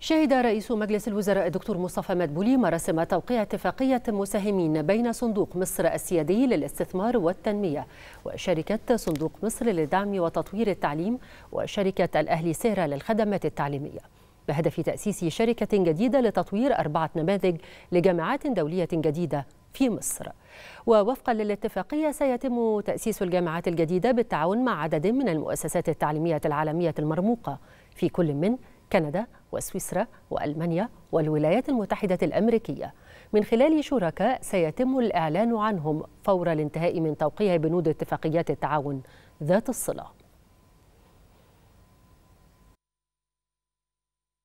شهد رئيس مجلس الوزراء الدكتور مصطفى مدبولي مراسم توقيع اتفاقية مساهمين بين صندوق مصر السيادي للاستثمار والتنمية وشركة صندوق مصر لدعم وتطوير التعليم وشركة الأهلي سهرة للخدمات التعليمية بهدف تأسيس شركة جديدة لتطوير أربعة نماذج لجامعات دولية جديدة في مصر ووفقا للاتفاقية سيتم تأسيس الجامعات الجديدة بالتعاون مع عدد من المؤسسات التعليمية العالمية المرموقة في كل من كندا وسويسرا وألمانيا والولايات المتحدة الأمريكية من خلال شركاء سيتم الإعلان عنهم فور الانتهاء من توقيع بنود اتفاقيات التعاون ذات الصله